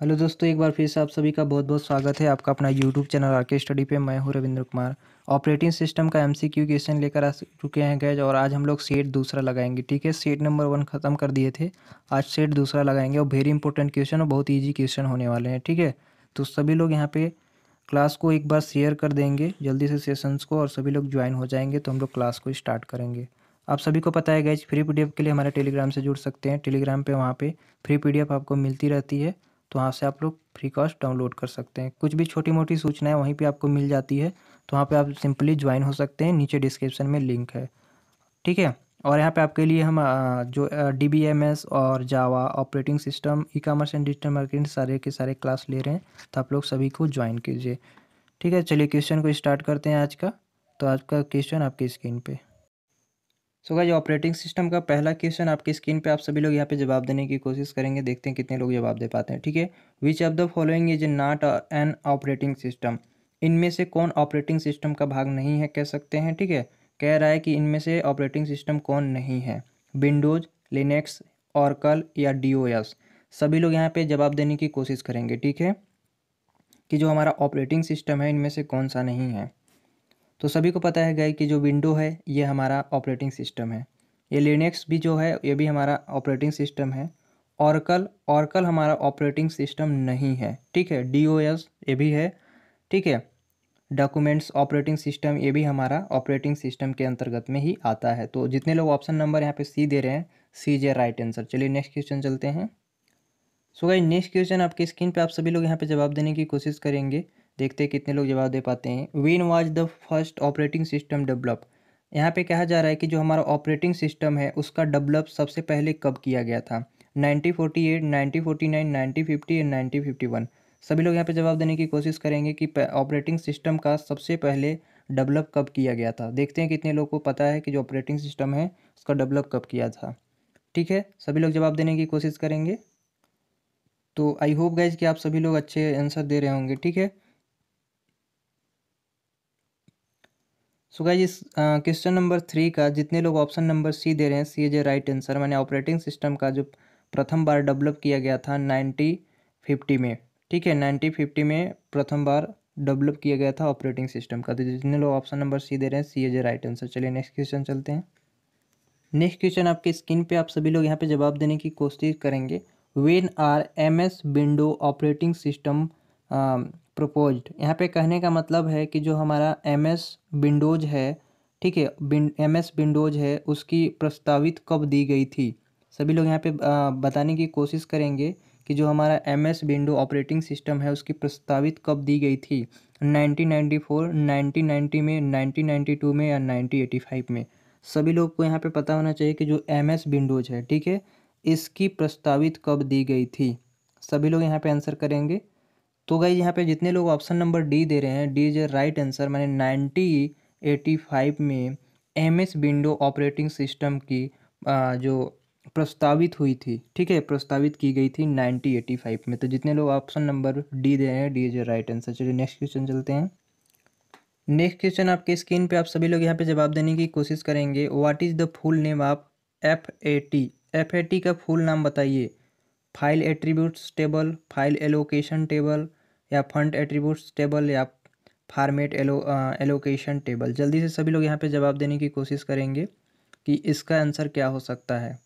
hello दोस्तों एक बार फिर से आप सभी का बहुत बहुत स्वागत है आपका अपना यूट्यूब चैनल आर स्टडी पे मैं हूँ रविंद्र कुमार ऑपरेटिंग सिस्टम का एमसीक्यू क्वेश्चन लेकर आ चुके हैं गैज और आज हम लोग सेट दूसरा लगाएंगे ठीक है सेट नंबर वन ख़त्म कर दिए थे आज सेट दूसरा लगाएंगे और वेरी इंपॉर्टेंट क्वेश्चन और बहुत ईजी क्वेश्चन होने वाले हैं ठीक है तो सभी लोग यहाँ पर क्लास को एक बार शेयर कर देंगे जल्दी से सेशंस को और सभी लोग ज्वाइन हो जाएंगे तो हम लोग क्लास को स्टार्ट करेंगे आप सभी को पता है गैज फ्री पी के लिए हमारे टेलीग्राम से जुड़ सकते हैं टेलीग्राम पे वहाँ पर फ्री पी आपको मिलती रहती है तो वहाँ से आप लोग फ्री कॉस्ट डाउनलोड कर सकते हैं कुछ भी छोटी मोटी सूचनाएँ वहीं पे आपको मिल जाती है तो वहाँ पे आप सिंपली ज्वाइन हो सकते हैं नीचे डिस्क्रिप्शन में लिंक है ठीक है और यहाँ पे आपके लिए हम जो डी बी एम एस और Java operating system E commerce and digital marketing सारे के सारे क्लास ले रहे हैं तो आप लोग सभी को ज्वाइन कीजिए ठीक है चलिए क्वेश्चन को स्टार्ट करते हैं आज का तो आज का क्वेश्चन आपके स्क्रीन पे so so guys operating system का पहला क्वेश्चन आपकी स्क्रीन पे आप सभी लोग यहाँ पे जवाब देने की कोशिश करेंगे देखते हैं कितने लोग जवाब दे पाते हैं ठीक है which of the following is not an operating system इनमें से कौन ऑपरेटिंग सिस्टम का भाग नहीं है कह सकते हैं ठीक है कह रहा है कि इनमें से ऑपरेटिंग सिस्टम कौन नहीं है विंडोज लिनेक्स ऑर्कल या डी सभी लोग यहाँ पे जवाब देने की कोशिश करेंगे ठीक है कि जो हमारा ऑपरेटिंग सिस्टम है इनमें से कौन सा नहीं है तो सभी को पता है गई कि जो विंडो है ये हमारा ऑपरेटिंग सिस्टम है ये लिनक्स भी जो है ये भी हमारा ऑपरेटिंग सिस्टम है औरकल औरकल हमारा ऑपरेटिंग सिस्टम नहीं है ठीक है डी ये भी है ठीक है डॉक्यूमेंट्स ऑपरेटिंग सिस्टम ये भी हमारा ऑपरेटिंग सिस्टम के अंतर्गत में ही आता है तो जितने लोग ऑप्शन नंबर यहाँ पे सी दे रहे हैं सी जे राइट आंसर चलिए नेक्स्ट क्वेश्चन चलते हैं सो गई नेक्स्ट क्वेश्चन आपके स्क्रीन पे आप सभी लोग यहाँ पे जवाब देने की कोशिश करेंगे देखते हैं कितने लोग जवाब दे पाते हैं when was the first operating system develop यहाँ पे कहा जा रहा है कि जो हमारा ऑपरेटिंग सिस्टम है उसका डेवलप सबसे पहले कब किया गया था 1948, 1949, 1950 एंड 1951 सभी लोग यहाँ पे जवाब देने की कोशिश करेंगे कि ऑपरेटिंग सिस्टम का सबसे पहले डेवलप कब किया गया था देखते हैं कितने लोग को पता है कि जो ऑपरेटिंग सिस्टम है उसका डेवलप कब किया था ठीक है सभी लोग जवाब देने की कोशिश करेंगे तो आई होप गाइज कि आप सभी लोग अच्छे आंसर दे रहे होंगे ठीक है सो गाइज इस क्वेश्चन नंबर थ्री का जितने लोग ऑप्शन नंबर सी दे रहे हैं C is a right answer मैंने ऑपरेटिंग सिस्टम का जो प्रथम बार डेवलप किया गया था नाइन्टी फिफ्टी में ठीक है नाइन्टी फिफ्टी में प्रथम बार डेवलप किया गया था ऑपरेटिंग सिस्टम का तो जितने लोग ऑप्शन नंबर सी दे रहे हैं C is a right answer चलिए नेक्स्ट क्वेश्चन चलते हैं नेक्स्ट क्वेश्चन आपके स्क्रीन पर आप सभी लोग यहाँ पर जवाब देने की कोशिश करेंगे when are M S window operating system proposed यहाँ पे कहने का मतलब है कि जो हमारा एम एस विंडोज है ठीक है एम एस विंडोज है उसकी प्रस्तावित कब दी गई थी सभी लोग यहाँ पे बताने की कोशिश करेंगे कि जो हमारा M S window operating system है उसकी प्रस्तावित कब दी गई थी 1994, 1990 में 1992 में या 1985 में सभी लोग को यहाँ पे पता होना चाहिए कि जो एम एस विंडोज है ठीक है इसकी प्रस्तावित कब दी गई थी सभी लोग यहाँ पे आंसर करेंगे तो गई यहाँ पे जितने लोग ऑप्शन नंबर डी दे रहे हैं D is a right answer मैंने नाइनटी एटी फाइव में M S window operating system की आ, जो प्रस्तावित हुई थी ठीक है प्रस्तावित की गई थी नाइनटी एटी फाइव में तो जितने लोग ऑप्शन नंबर डी दे रहे हैं D is a right answer चलिए नेक्स्ट क्वेश्चन चलते हैं नेक्स्ट क्वेश्चन आपके स्क्रीन पे आप सभी लोग यहाँ पे जवाब देने की कोशिश करेंगे what is the full name of F A T F A T का फुल नाम बताइए file attributes table file allocation table या फंड एट्रीब्यूट्स टेबल या फार्मेट एलो एलोकेशन टेबल जल्दी से सभी लोग यहाँ पे जवाब देने की कोशिश करेंगे कि इसका आंसर क्या हो सकता है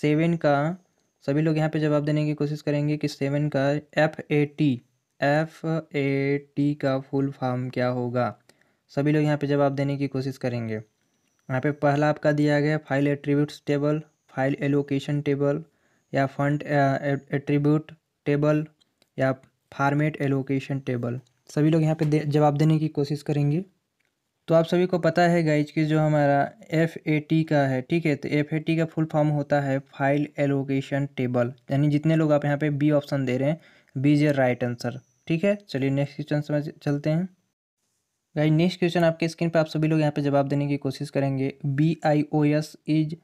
सेवन का सभी लोग यहाँ पे जवाब देने की कोशिश करेंगे कि सेवन का F A T F A T का फुल फॉर्म क्या होगा सभी लोग यहाँ पे जवाब देने की कोशिश करेंगे यहाँ पे पहला आपका दिया गया file attributes table file allocation table या फंड एट्रीब्यूट टेबल या फार्मेट एलोकेशन टेबल सभी लोग यहाँ पे दे जवाब देने की कोशिश करेंगे तो आप सभी को पता है गाइज कि जो हमारा एफ ए टी का है ठीक है तो एफ ए टी का फुल फॉर्म होता है फाइल एलोकेशन टेबल यानी जितने लोग आप यहाँ पे बी ऑप्शन दे रहे हैं B is a right answer ठीक है चलिए नेक्स्ट क्वेश्चन समझ चलते हैं गाइज नेक्स्ट क्वेश्चन आपके स्क्रीन पर आप सभी लोग यहाँ पे जवाब देने की कोशिश करेंगे B I O S is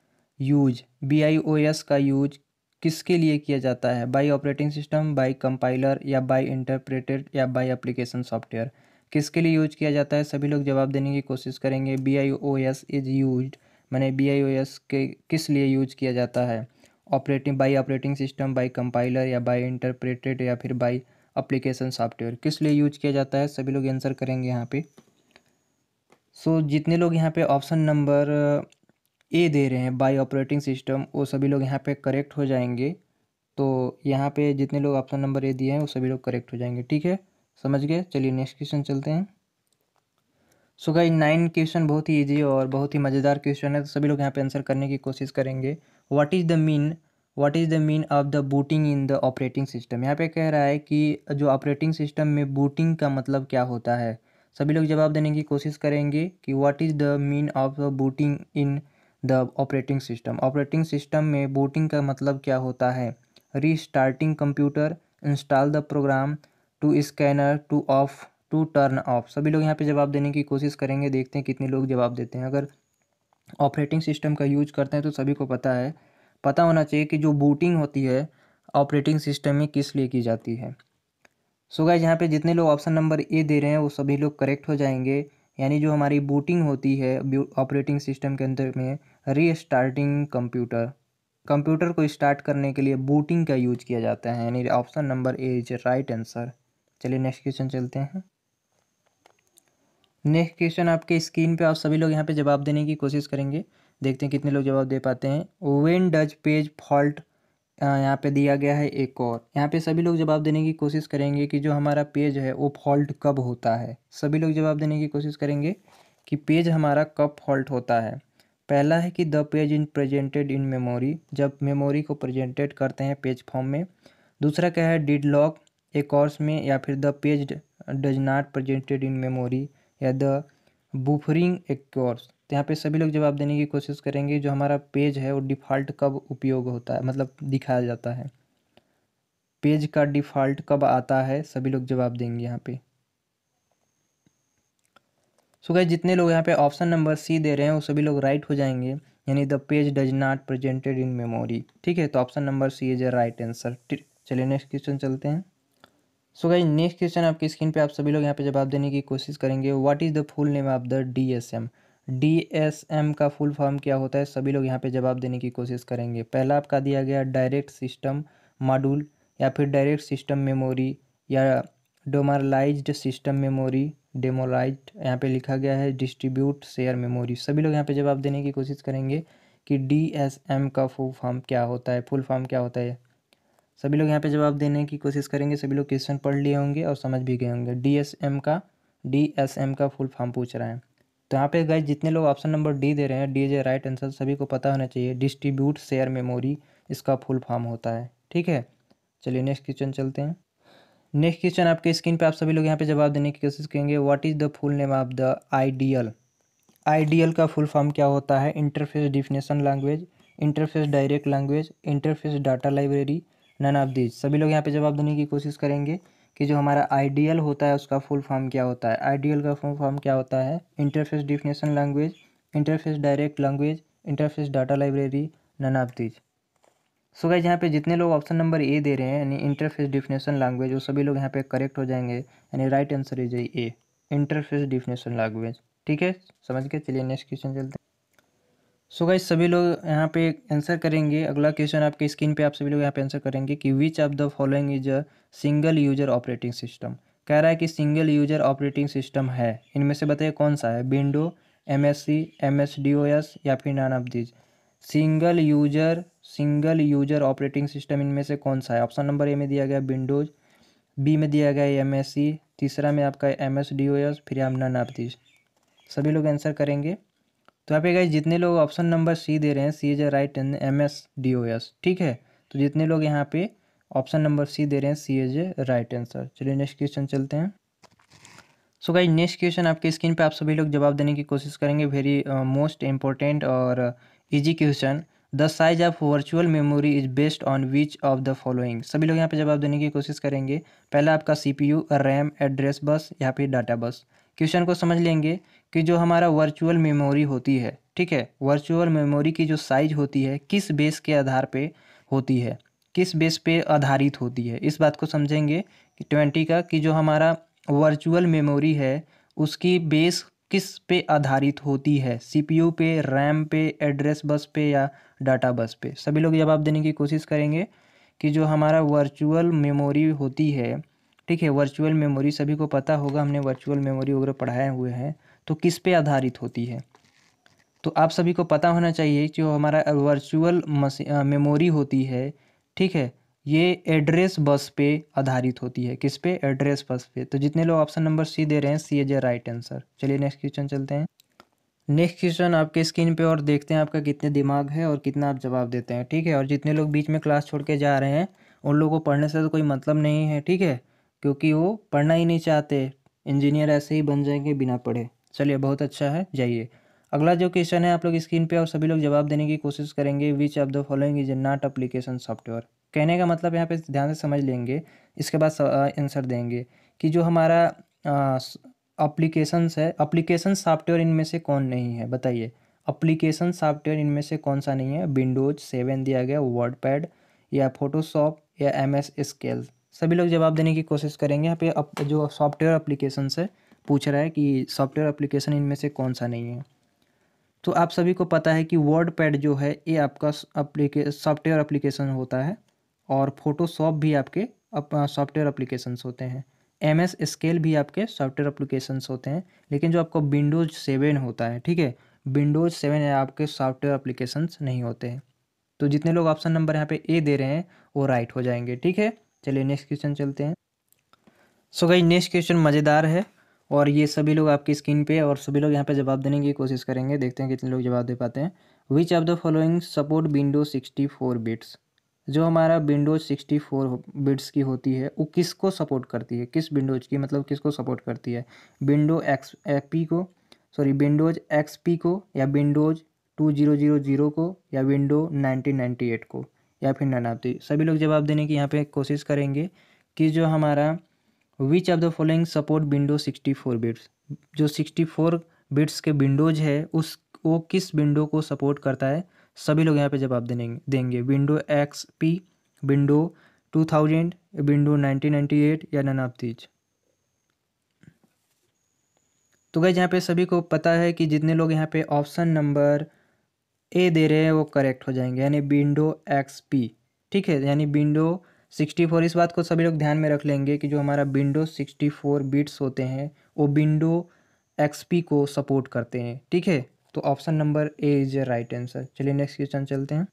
use B I O S का यूज किसके लिए किया जाता है by operating system by compiler या बाय इंटरप्रेटेड या बाय एप्लीकेशन सॉफ्टवेयर किसके लिए यूज किया जाता है सभी लोग जवाब देने की कोशिश करेंगे B I O S is use मैंने बी आई ओ एस के किस लिए यूज किया जाता है operating by operating system by compiler या बाय इंटरप्रेटेड या फिर बाय अप्लीकेशन सॉफ्टवेयर किस लिए यूज किया जाता है सभी लोग आंसर करेंगे यहाँ पे सो so, जितने लोग यहाँ पे ऑप्शन नंबर ए दे रहे हैं बाई ऑपरेटिंग सिस्टम वो सभी लोग यहाँ पे करेक्ट हो जाएंगे तो यहाँ पे जितने लोग ऑप्शन नंबर ए दिए हैं वो सभी लोग करेक्ट हो जाएंगे ठीक है समझ गए चलिए नेक्स्ट क्वेश्चन चलते हैं सो गाइस नाइन क्वेश्चन बहुत ही ईजी और बहुत ही मज़ेदार क्वेश्चन है तो सभी लोग यहाँ पे आंसर करने की कोशिश करेंगे what is the mean what is the mean of the booting in the operating system यहाँ पे कह रहा है कि जो ऑपरेटिंग सिस्टम में बूटिंग का मतलब क्या होता है सभी लोग जवाब देने की कोशिश करेंगे कि what is the mean of the booting in the operating system operating system में बूटिंग का मतलब क्या होता है starting computer install the program to scanner to off to turn off सभी लोग यहाँ पे जवाब देने की कोशिश करेंगे देखते हैं कितने लोग जवाब देते हैं अगर ऑपरेटिंग सिस्टम का यूज करते हैं तो सभी को पता है पता होना चाहिए कि जो बूटिंग होती है ऑपरेटिंग सिस्टम में किस लिए की जाती है सो गाइज यहाँ पे जितने लोग ऑप्शन नंबर ए दे रहे हैं वो सभी लोग करेक्ट हो जाएंगे यानी जो हमारी बूटिंग होती है ऑपरेटिंग सिस्टम के अंदर में रीस्टार्टिंग कंप्यूटर कंप्यूटर को स्टार्ट करने के लिए बूटिंग का यूज किया जाता है यानी option number A is right answer चलिए नेक्स्ट क्वेश्चन चलते हैं नेक्स्ट क्वेश्चन आपके स्क्रीन पे आप सभी लोग यहाँ पे जवाब देने की कोशिश करेंगे देखते हैं कितने लोग जवाब दे पाते हैं वेन डज पेज फॉल्ट यहाँ पे दिया गया है एक और यहाँ पे सभी लोग जवाब देने की कोशिश करेंगे कि जो हमारा पेज है वो फॉल्ट कब होता है सभी लोग जवाब देने की कोशिश करेंगे कि पेज हमारा कब फॉल्ट होता है पहला है कि the page in presented in memory जब मेमोरी को प्रेजेंटेड करते हैं पेज फॉर्म में दूसरा क्या है डिड लॉक ए कोर्स में या फिर the page does not presented in memory या द बुफरिंग ए कोर्स तो यहाँ पे सभी लोग जवाब देने की कोशिश करेंगे जो हमारा पेज है वो डिफ़ॉल्ट कब उपयोग होता है मतलब दिखाया जाता है पेज का डिफ़ॉल्ट कब आता है सभी लोग जवाब देंगे यहाँ पर सो गए जितने लोग यहाँ पे ऑप्शन नंबर सी दे रहे हैं वो सभी लोग राइट हो जाएंगे यानी the page does not presented in memory ठीक है तो option number C is a right answer चलिए नेक्स्ट क्वेश्चन चलते हैं सो गई नेक्स्ट क्वेश्चन आपकी स्क्रीन पे आप सभी लोग यहाँ पे जवाब देने की कोशिश करेंगे what is the full name of the D S M D S M का फुल फॉर्म क्या होता है सभी लोग यहाँ पे जवाब देने की कोशिश करेंगे पहला आपका दिया गया डायरेक्ट सिस्टम मॉड्यूल या फिर डायरेक्ट सिस्टम मेमोरी या डोमारलाइज्ड सिस्टम मेमोरी डेमोलाइज यहाँ पे लिखा गया है डिस्ट्रीब्यूट शेयर मेमोरी सभी लोग यहाँ पे जवाब देने की कोशिश करेंगे कि डी एस एम का फुल फॉर्म क्या होता है फुल फॉर्म क्या होता है सभी लोग यहाँ पे जवाब देने की कोशिश करेंगे सभी लोग क्वेश्चन पढ़ लिए होंगे और समझ भी गए होंगे डी एस एम का डी एस एम का फुल फॉर्म पूछ रहा है तो यहाँ पे गए जितने लोग ऑप्शन नंबर डी दे रहे हैं डी जे राइट आंसर सभी को पता होना चाहिए डिस्ट्रीब्यूट शेयर मेमोरी इसका फुल फॉर्म होता है ठीक है चलिए नेक्स्ट क्वेश्चन चलते हैं नेक्स्ट क्वेश्चन आपके स्क्रीन पे आप सभी लोग यहाँ पे जवाब देने की कोशिश करेंगे what is the full name of the ideal ideal का फुल फॉर्म क्या होता है interface definition language interface direct language interface data library none of these सभी लोग यहाँ पे जवाब देने की कोशिश करेंगे कि जो हमारा आइडियल होता है उसका फुल फॉर्म क्या होता है आइडियल का फुल फॉर्म क्या होता है interface definition language interface direct language interface data library none of these so guys यहाँ पे जितने लोग ऑप्शन नंबर ए दे रहे हैं यानी इंटरफेस डिफिनेशन लैंग्वेज वो सभी लोग यहाँ पे करेक्ट हो जाएंगे यानी right answer is A interface definition language ठीक है समझ के चलिए नेक्स्ट क्वेश्चन चलते हैं सो गाइज सभी लोग यहाँ पे आंसर करेंगे अगला क्वेश्चन आपके स्क्रीन पे आप सभी लोग यहाँ पे आंसर करेंगे कि which of the following is a single user operating system कह रहा है कि सिंगल यूजर ऑपरेटिंग सिस्टम है इनमें से बताइए कौन सा है window M S C M S D O S या फिर none of these single user single user operating system इनमें से कौन सा है ऑप्शन नंबर ए में दिया गया विंडोज बी में दिया गया एम एस सी तीसरा में आपका M S D O S फिर आप नन सभी लोग आंसर करेंगे तो यहाँ पे गाइज जितने लोग ऑप्शन नंबर सी दे रहे हैं C is a right M S D O S ठीक है तो जितने लोग यहाँ पे ऑप्शन नंबर सी दे रहे हैं C is a right answer चलिए नेक्स्ट क्वेश्चन चलते हैं सो गाइज नेक्स्ट क्वेश्चन आपके स्क्रीन पे आप सभी लोग जवाब देने की कोशिश करेंगे वेरी मोस्ट इम्पोर्टेंट और easy uh, question the size of virtual memory is based on which of the following सभी लोग यहाँ पे जवाब देने की कोशिश करेंगे पहला आपका C P U RAM address bus या फिर डाटा बस क्वेश्चन को समझ लेंगे कि जो हमारा वर्चुअल मेमोरी होती है ठीक है वर्चुअल मेमोरी की जो साइज होती है किस बेस के आधार पे होती है किस बेस पे आधारित होती है इस बात को समझेंगे कि ट्वेंटी का कि जो हमारा वर्चुअल मेमोरी है उसकी बेस किस पे आधारित होती है सीपीयू पे रैम पे एड्रेस बस पे या डाटा बस पे सभी लोग जवाब देने की कोशिश करेंगे कि जो हमारा वर्चुअल मेमोरी होती है ठीक है वर्चुअल मेमोरी सभी को पता होगा हमने वर्चुअल मेमोरी वगैरह पढ़ाए हुए हैं तो किस पे आधारित होती है तो आप सभी को पता होना चाहिए जो हमारा वर्चुअल मेमोरी होती है ठीक है ये एड्रेस बस पे आधारित होती है किस पे एड्रेस बस पे तो जितने लोग ऑप्शन नंबर सी दे रहे हैं C is a right answer चलिए नेक्स्ट क्वेश्चन चलते हैं नेक्स्ट क्वेश्चन आपके स्क्रीन पे और देखते हैं आपका कितने दिमाग है और कितना आप जवाब देते हैं ठीक है और जितने लोग बीच में क्लास छोड़ के जा रहे हैं उन लोगों को पढ़ने से तो कोई मतलब नहीं है ठीक है क्योंकि वो पढ़ना ही नहीं चाहते इंजीनियर ऐसे ही बन जाएंगे बिना पढ़े चलिए बहुत अच्छा है जाइए अगला जो क्वेश्चन है आप लोग स्क्रीन पे और सभी लोग जवाब देने की कोशिश करेंगे which of the following is a not application software कहने का मतलब यहाँ पे ध्यान से समझ लेंगे इसके बाद आंसर देंगे कि जो हमारा अप्लीकेशंस है अप्लीकेशन सॉफ्टवेयर इनमें से कौन नहीं है बताइए अप्लीकेशन सॉफ्टवेयर इनमें से कौन सा नहीं है विंडोज सेवन दिया गया वर्ड पैड या फोटोशॉप या एम एस स्केल सभी लोग जवाब देने की कोशिश करेंगे यहाँ पे अप, जो सॉफ्टवेयर अप्लीकेशन है पूछ रहा है कि सॉफ्टवेयर अप्लीकेशन इनमें से कौन सा नहीं है तो आप सभी को पता है कि वर्ड पैड जो है ये आपका सॉफ्टवेयर अप्लीकेशन होता है और फोटोशॉप भी आपके सॉफ्टवेयर अप्लीकेशंस होते हैं एम एस स्केल भी आपके सॉफ्टवेयर अप्लीकेशंस होते हैं लेकिन जो आपको विंडोज सेवन होता है ठीक है विंडोज सेवन आपके सॉफ्टवेयर अप्लीकेशंस नहीं होते हैं तो जितने लोग ऑप्शन नंबर यहाँ पे ए दे रहे हैं वो राइट हो जाएंगे ठीक है चलिए नेक्स्ट क्वेश्चन चलते हैं सो गई नेक्स्ट क्वेश्चन मज़ेदार है और ये सभी लोग आपकी स्क्रीन पे और सभी लोग यहाँ पे जवाब देने की कोशिश करेंगे देखते हैं कितने लोग जवाब दे पाते हैं which of the following support window sixty four bits जो हमारा विंडोज 64 बिट्स की होती है वो किसको सपोर्ट करती है किस विंडोज की मतलब किसको सपोर्ट करती है विंडो एक्स पी को सॉरी विंडोज एक्स पी को या Windows two zero zero zero को या विंडो नाइनटीन नाइन्टी एट को या फिर ननावती सभी लोग जवाब देने की यहाँ पे कोशिश करेंगे कि जो हमारा which of the following support window sixty four bits जो सिक्सटी फोर बिट्स के विंडोज है उस वो किस विंडो को सपोर्ट करता है सभी लोग यहाँ पे जवाब देने देंगे window X P window two thousand window nineteen ninety eight या नन ऑफ दीज तो गए यहाँ पे सभी को पता है कि जितने लोग यहाँ पे ऑप्शन नंबर ए दे रहे हैं वो करेक्ट हो जाएंगे यानी विंडो एक्स पी ठीक है यानी विंडो सिक्सटी फोर इस बात को सभी लोग ध्यान में रख लेंगे कि जो हमारा विंडो सिक्सटी फोर बिट्स होते हैं वो विंडो एक्सपी को सपोर्ट करते हैं ठीक है तो option number A is right answer चलिए नेक्स्ट क्वेश्चन चलते हैं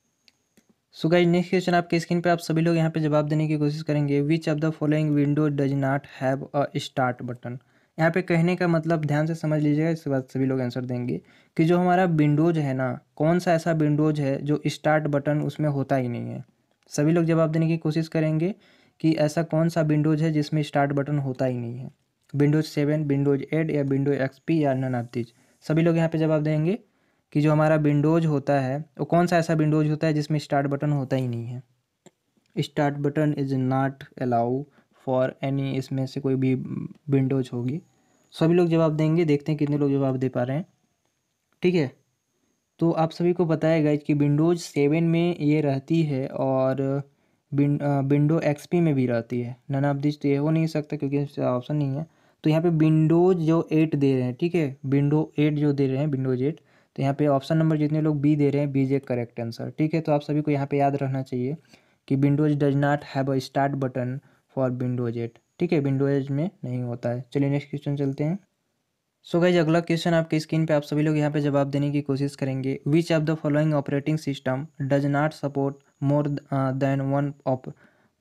सो गाइज नेक्स्ट क्वेश्चन आपके स्क्रीन पे आप सभी लोग यहाँ पे जवाब देने की कोशिश करेंगे which of the following window does not have a start button यहाँ पे कहने का मतलब ध्यान से समझ लीजिएगा इसके बाद सभी लोग आंसर देंगे कि जो हमारा विंडोज है ना कौन सा ऐसा विंडोज है जो स्टार्ट बटन उसमें होता ही नहीं है सभी लोग जवाब देने की कोशिश करेंगे कि ऐसा कौन सा विंडोज है जिसमें स्टार्ट बटन होता ही नहीं है विंडोज सेवन विंडोज एट या विंडोज एक्सपी या नन ऑफ दीज सभी लोग यहाँ पे जवाब देंगे कि जो हमारा विंडोज होता है वो कौन सा ऐसा विंडोज होता है जिसमें स्टार्ट बटन होता ही नहीं है start button is not allow for any इसमें से कोई भी विंडोज होगी सभी लोग जवाब देंगे देखते हैं कितने लोग जवाब दे पा रहे हैं ठीक है तो आप सभी को बताया गया कि विंडोज सेवन में ये रहती है और विंडो एक्सपी में भी रहती है नन ऑफ दिस तो ये हो नहीं सकता क्योंकि ऑप्शन नहीं है तो यहाँ पे विंडोज जो एट दे रहे हैं ठीक है विंडो एट जो दे रहे हैं विंडोज एट तो यहाँ पे ऑप्शन नंबर जितने लोग बी दे रहे हैं B is a correct answer ठीक है तो आप सभी को यहाँ पे याद रखना चाहिए कि Windows does not have a start button for Windows eight ठीक है विंडोज में नहीं होता है चलिए नेक्स्ट क्वेश्चन चलते हैं सो गई अगला क्वेश्चन आपके स्क्रीन पे आप सभी लोग यहाँ पे जवाब देने की कोशिश करेंगे which of the following operating system does not support more than one ऑप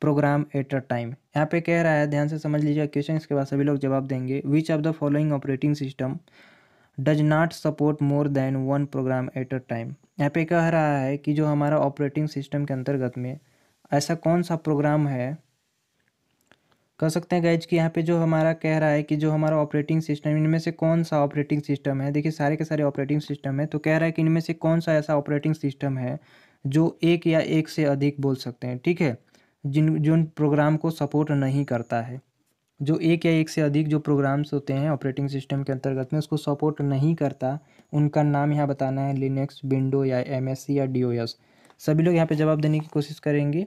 प्रोग्राम एट अ टाइम यहाँ पे कह रहा है ध्यान से समझ लीजिएगा क्वेश्चन के बाद सभी लोग जवाब देंगे which of the following operating system does not support more than one program at a time यहाँ पे कह रहा है कि जो हमारा ऑपरेटिंग सिस्टम के अंतर्गत में ऐसा कौन सा प्रोग्राम है कह सकते हैं गैज कि यहाँ पे जो हमारा कह रहा है कि जो हमारा ऑपरेटिंग सिस्टम इनमें से कौन सा ऑपरेटिंग सिस्टम है देखिए सारे के सारे ऑपरेटिंग सिस्टम है तो कह रहा है कि इनमें से कौन सा ऐसा ऑपरेटिंग सिस्टम है जो एक या एक से अधिक बोल सकते हैं ठीक है जिन जिन प्रोग्राम को सपोर्ट नहीं करता है जो एक या एक से अधिक जो प्रोग्राम्स होते हैं ऑपरेटिंग सिस्टम के अंतर्गत में उसको सपोर्ट नहीं करता उनका नाम यहाँ बताना है लिनक्स विंडो या एम या डी सभी लोग यहाँ पर जवाब देने की कोशिश करेंगे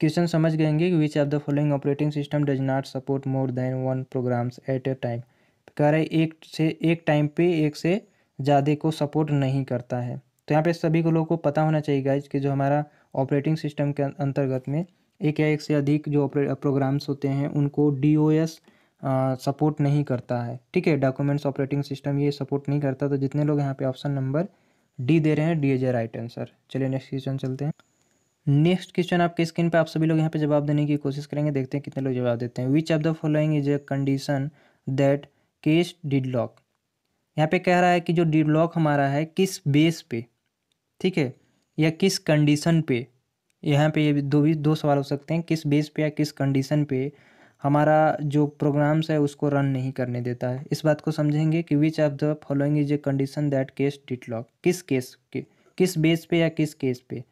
क्वेश्चन समझ गएंगे कि which of the following operating system does not support more than one programs at a time कह रहे एक से एक टाइम पे एक से ज़्यादा को सपोर्ट नहीं करता है तो यहाँ पे सभी को लोगों को पता होना चाहिए गाइज कि जो हमारा ऑपरेटिंग सिस्टम के अंतर्गत में एक या एक से अधिक जो प्रोग्राम्स होते हैं उनको डी सपोर्ट नहीं करता है ठीक है डॉक्यूमेंट्स ऑपरेटिंग सिस्टम ये सपोर्ट नहीं करता तो जितने लोग यहाँ पे ऑप्शन नंबर डी दे रहे हैं D is a right answer चलिए नेक्स्ट क्वेश्चन चलते हैं नेक्स्ट क्वेश्चन आपके स्क्रीन पे आप सभी लोग यहाँ पे जवाब देने की कोशिश करेंगे देखते हैं कितने लोग जवाब देते हैं which of the following is a condition that case deadlock यहाँ पे कह रहा है कि जो डिड लॉक हमारा है किस बेस पे ठीक है या किस कंडीशन पे यहाँ पे ये दो भी दो सवाल हो सकते हैं किस बेस पे या किस कंडीशन पे हमारा जो प्रोग्राम्स है उसको रन नहीं करने देता है इस बात को समझेंगे कि which of the following is a condition that case deadlock किस केस के किस बेस पे या किस केस पे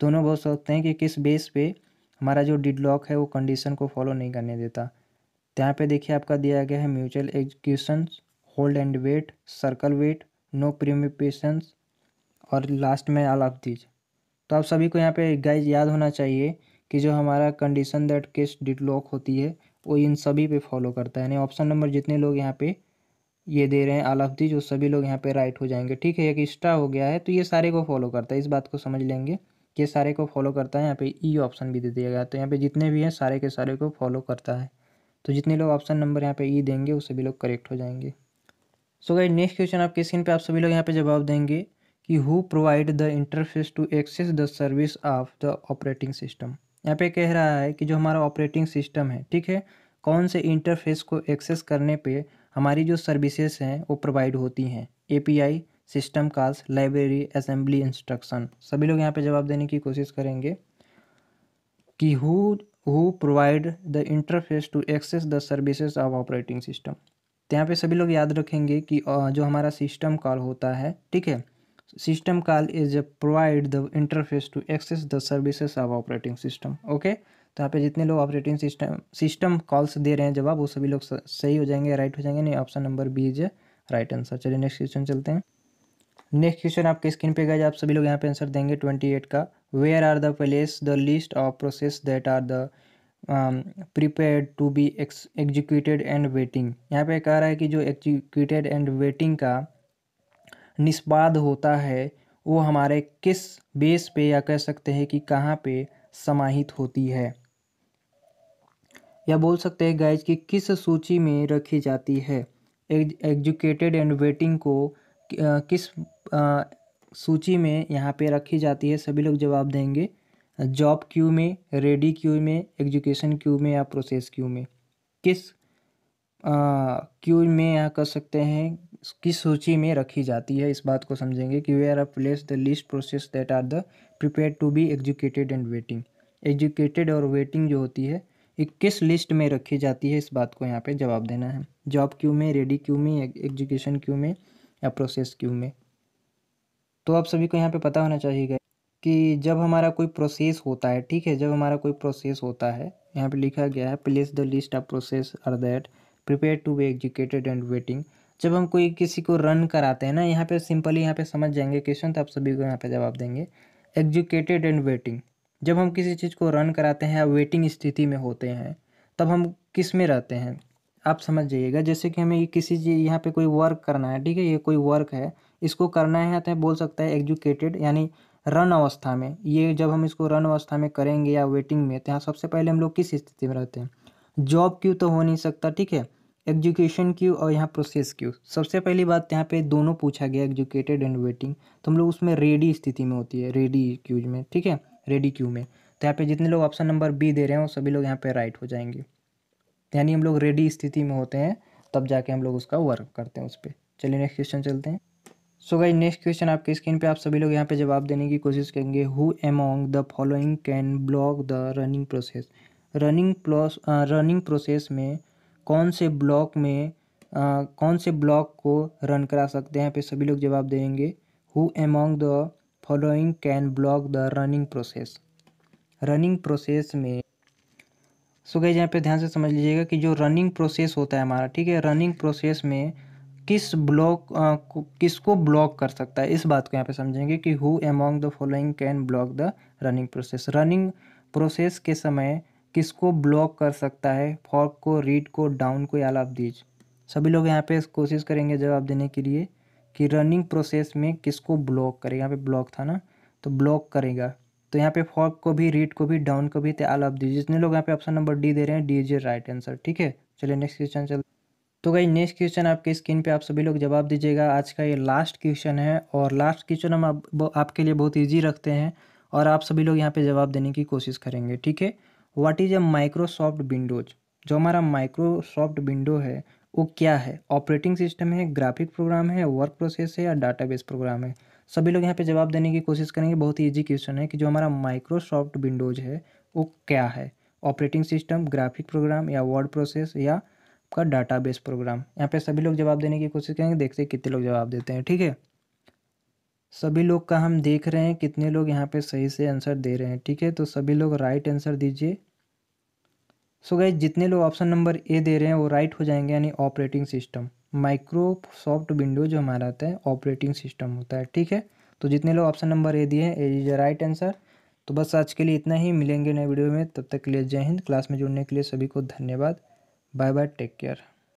दोनों बोल सकते हैं कि किस बेस पे हमारा जो लॉक है वो कंडीशन को फॉलो नहीं करने देता यहाँ पे देखिए आपका दिया गया है mutual execution hold and wait circle wait no preemptions और लास्ट में आल ऑफ दीज तो आप सभी को यहाँ पे गाइज याद होना चाहिए कि जो हमारा कंडीशन दैट केस डिटलॉक होती है वो इन सभी पे फॉलो करता है यानी ऑप्शन नंबर जितने लोग यहाँ पे ये दे रहे हैं आल ऑफ दीज वो सभी लोग यहाँ पे राइट हो जाएंगे ठीक है एक एक्स्ट्रा हो गया है तो ये सारे को फॉलो करता है इस बात को समझ लेंगे ये सारे को फॉलो करता है यहाँ पे ई e ऑप्शन भी दे दिया गया तो यहाँ पे जितने भी हैं सारे के सारे को फॉलो करता है तो जितने लोग ऑप्शन नंबर यहाँ पे ई e देंगे वो सभी लोग करेक्ट हो जाएंगे सो गाइज नेक्स्ट क्वेश्चन आपके स्क्रीन पे आप सभी लोग यहाँ पे जवाब देंगे कि who provide the interface to access the service of the operating system यहाँ पे कह रहा है कि जो हमारा ऑपरेटिंग सिस्टम है ठीक है कौन से इंटरफेस को एक्सेस करने पे हमारी जो सर्विसेज हैं वो प्रोवाइड होती हैं API system calls library assembly instruction सभी लोग यहाँ पे जवाब देने की कोशिश करेंगे कि who who provide the interface to access the services of operating system तो यहाँ पे सभी लोग याद रखेंगे कि जो हमारा सिस्टम कॉल होता है ठीक है system call is provide the interface to access the services of operating system okay तो यहाँ पे जितने लोग ऑपरेटिंग सिस्टम सिस्टम कॉल्स दे रहे हैं जवाब वो सभी लोग सही हो जाएंगे राइट हो जाएंगे नहीं option number B is right answer चलिए नेक्स्ट क्वेश्चन चलते हैं नेक्स्ट क्वेश्चन आपके स्क्रीन पे गए आप सभी लोग यहाँ पे आंसर देंगे ट्वेंटी एट का where are the place the list of process that are the prepare to be executed and waiting यहाँ पे कह रहा है कि जो एग्जीक्यूटेड एंड वेटिंग का निष्पाद होता है वो हमारे किस बेस पे या कह सकते हैं कि कहाँ पे समाहित होती है या बोल सकते हैं गाइज कि किस सूची में रखी जाती है एजुकेटेड एंड वेटिंग को किस सूची में यहाँ पे रखी जाती है सभी लोग जवाब देंगे जॉब क्यू में रेडी क्यू में एजुकेशन क्यू में या प्रोसेस क्यू में किस क्यू में यहाँ कर सकते हैं किस सूची में रखी जाती है इस बात को समझेंगे कि where are place the list process that are the prepare to be executed and waiting educated और वेटिंग जो होती है ये किस लिस्ट में रखी जाती है इस बात को यहाँ पे जवाब देना है जॉब क्यू में रेडी क्यू में एजुकेशन क्यू में या प्रोसेस क्यू में तो आप सभी को यहाँ पे पता होना चाहिएगा कि जब हमारा कोई प्रोसेस होता है ठीक है जब हमारा कोई प्रोसेस होता है यहाँ पे लिखा गया है place the list of process are that prepare to be educated and waiting जब हम कोई किसी को रन कराते हैं ना यहाँ पे सिंपली यहाँ पे समझ जाएंगे क्वेश्चन तो आप सभी को यहाँ पे जवाब देंगे एग्जुकेटेड एंड वेटिंग जब हम किसी चीज़ को रन कराते हैं या वेटिंग स्थिति में होते हैं तब हम किस में रहते हैं आप समझ जाइएगा जैसे कि हमें ये किसी चीज़ यहाँ पे कोई वर्क करना है ठीक है ये कोई वर्क है इसको करना है तो बोल सकता है एग्जुकेटेड यानी रन अवस्था में ये जब हम इसको रन अवस्था में करेंगे या वेटिंग में तो यहाँ सबसे पहले हम लोग किस स्थिति में रहते हैं जॉब क्यों तो हो नहीं सकता ठीक है एग्जुकेशन क्यू और यहाँ प्रोसेस क्यू सबसे पहली बात यहाँ पे दोनों पूछा गया एग्जुकेटेड एंड वेटिंग तो हम लोग उसमें रेडी स्थिति में होती है रेडी क्यूज में ठीक है रेडी क्यू में तो यहाँ पे जितने लोग ऑप्शन नंबर बी दे रहे हैं वो सभी लोग यहाँ पे राइट हो जाएंगे यानी हम लोग रेडी स्थिति में होते हैं तब जाके हम लोग उसका वर्क करते हैं उस पर चलिए नेक्स्ट क्वेश्चन चलते हैं सो गाइज नेक्स्ट क्वेश्चन आपके स्क्रीन पे आप सभी लोग यहाँ पे जवाब देने की कोशिश करेंगे who among the following can block the running process running process running process में कौन से ब्लॉक में कौन से ब्लॉक को रन करा सकते हैं यहाँ पे सभी लोग जवाब देंगे who among the following can block the running process running process में सो गई यहाँ पे ध्यान से समझ लीजिएगा कि जो रनिंग प्रोसेस होता है हमारा ठीक है रनिंग प्रोसेस में किस ब्लॉक किसको ब्लॉक कर सकता है इस बात को यहाँ पे समझेंगे कि who among the following can block the running process running process के समय किसको ब्लॉक कर सकता है फॉर्क को रीड को डाउन को या दीज सभी लोग यहाँ पे कोशिश करेंगे जवाब देने के लिए कि रनिंग प्रोसेस में किसको ब्लॉक करेगा यहाँ पे ब्लॉक था ना तो ब्लॉक करेगा तो यहाँ पे फॉर्क को भी रीड को भी डाउन को भी तो आल ऑफ जितने लोग यहाँ पे ऑप्शन नंबर डी दे रहे हैं डी इज राइट आंसर ठीक है चलिए नेक्स्ट क्वेश्चन चल तो भाई नेक्स्ट क्वेश्चन आपके स्क्रीन पे आप सभी लोग जवाब दीजिएगा आज का ये लास्ट क्वेश्चन है और लास्ट क्वेश्चन हम आप, आपके लिए बहुत ईजी रखते हैं और आप सभी लोग यहाँ पे जवाब देने की कोशिश करेंगे ठीक है what is a Microsoft Windows जो हमारा माइक्रोसॉफ्ट विंडो है वो क्या है ऑपरेटिंग सिस्टम है ग्राफिक प्रोग्राम है वर्क प्रोसेस है या डाटाबेस प्रोग्राम है सभी लोग यहाँ पे जवाब देने की कोशिश करेंगे बहुत ही ईजी क्वेश्चन है कि जो हमारा माइक्रोसॉफ्ट विंडोज़ है वो क्या है ऑपरेटिंग सिस्टम ग्राफिक प्रोग्राम या वर्ड प्रोसेस या आपका बेस प्रोग्राम यहाँ पे सभी लोग जवाब देने की कोशिश करेंगे देखते हैं कितने लोग जवाब देते हैं ठीक है सभी लोग का हम देख रहे हैं कितने लोग यहाँ पे सही से आंसर दे रहे हैं ठीक है तो सभी लोग राइट आंसर दीजिए सो so गए जितने लोग ऑप्शन नंबर ए दे रहे हैं वो राइट हो जाएंगे यानी ऑपरेटिंग सिस्टम माइक्रोसॉफ्ट विंडो जो हमारा होता है ऑपरेटिंग सिस्टम होता है ठीक है तो जितने लोग ऑप्शन नंबर ए दिए हैं ए इज राइट आंसर तो बस आज के लिए इतना ही मिलेंगे नए वीडियो में तब तक के लिए जय हिंद क्लास में जुड़ने के लिए सभी को धन्यवाद बाय बाय टेक केयर